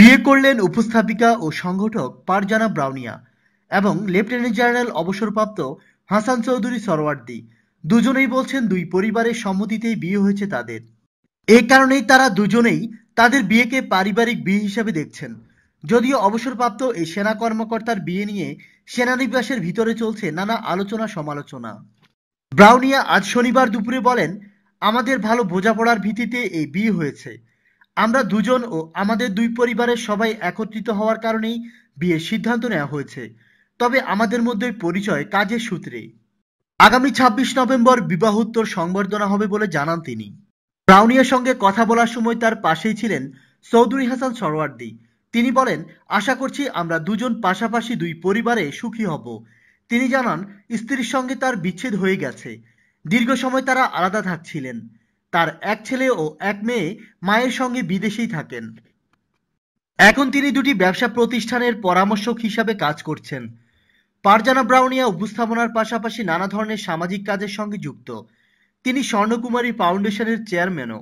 বিয়ে করলেন উপস্থাপিকা ও সংগঠক পারজানা ব্রাউনিয়া এবং লেফটেন্যান্ট জেনারেল অবসরপ্রাপ্ত হাসান চৌধুরী সরওয়ার্দি দুজনেই বলছেন দুই পরিবারের সম্মতিতেই বিয়ে হয়েছে তাদের এ কারণেই তারা দুজনেই তাদের বিয়েকে পারিবারিক বিয়ে হিসাবে দেখছেন যদিও অবসরপ্রাপ্ত এই সেনা কর্মকর্তার বিয়ে নিয়ে সেনানিবাসের ভিতরে চলছে নানা আলোচনা সমালোচনা ব্রাউনিয়া আজ শনিবার দুপুরে বলেন আমাদের ভালো বোঝাপড়ার ভিত্তিতে এই বিয়ে হয়েছে আমরা দুজন ও আমাদের দুই পরিবারের সবাই একত্রিত হওয়ার কারণেই বিয়ের সিদ্ধান্ত নেওয়া হয়েছে তবে আমাদের মধ্যে পরিচয় কাজের সূত্রে আগামী ২৬ নভেম্বর বিবাহোত্তর সংবর্ধনা হবে বলে জানান তিনি ব্রাউনিয়ার সঙ্গে কথা বলার সময় তার পাশেই ছিলেন চৌধুরী হাসান সরওয়ার্দি তিনি বলেন আশা করছি আমরা দুজন পাশাপাশি দুই পরিবারে সুখী হব তিনি জানান স্ত্রীর সঙ্গে তার বিচ্ছেদ হয়ে গেছে দীর্ঘ সময় তারা আলাদা থাকছিলেন তার এক ছেলে ও এক মেয়ে মায়ের সঙ্গে বিদেশেই থাকেন এখন তিনি দুটি ব্যবসা প্রতিষ্ঠানের পরামর্শক হিসাবে কাজ করছেন পারজানা ব্রাউনিয়া উপস্থাপনার পাশাপাশি নানা ধরনের সামাজিক কাজের সঙ্গে যুক্ত তিনি স্বর্ণকুমারী ফাউন্ডেশনের চেয়ারম্যানও